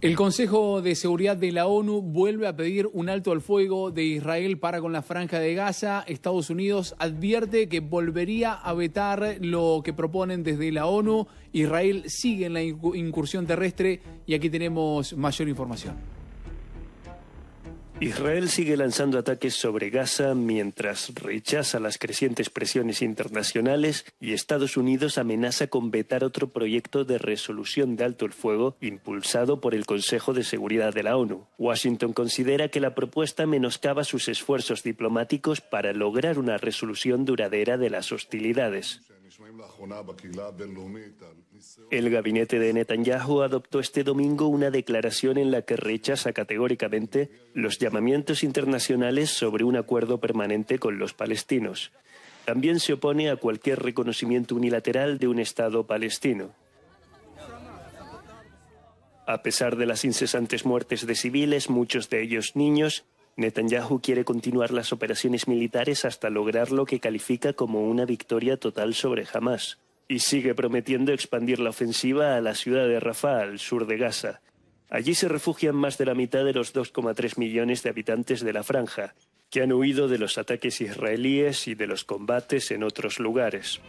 El Consejo de Seguridad de la ONU vuelve a pedir un alto al fuego de Israel para con la franja de Gaza. Estados Unidos advierte que volvería a vetar lo que proponen desde la ONU. Israel sigue en la incursión terrestre y aquí tenemos mayor información. Israel sigue lanzando ataques sobre Gaza mientras rechaza las crecientes presiones internacionales y Estados Unidos amenaza con vetar otro proyecto de resolución de alto el fuego impulsado por el Consejo de Seguridad de la ONU. Washington considera que la propuesta menoscaba sus esfuerzos diplomáticos para lograr una resolución duradera de las hostilidades. El gabinete de Netanyahu adoptó este domingo una declaración en la que rechaza categóricamente los llamamientos internacionales sobre un acuerdo permanente con los palestinos. También se opone a cualquier reconocimiento unilateral de un Estado palestino. A pesar de las incesantes muertes de civiles, muchos de ellos niños, Netanyahu quiere continuar las operaciones militares hasta lograr lo que califica como una victoria total sobre Hamas, y sigue prometiendo expandir la ofensiva a la ciudad de Rafah, al sur de Gaza. Allí se refugian más de la mitad de los 2,3 millones de habitantes de la franja, que han huido de los ataques israelíes y de los combates en otros lugares.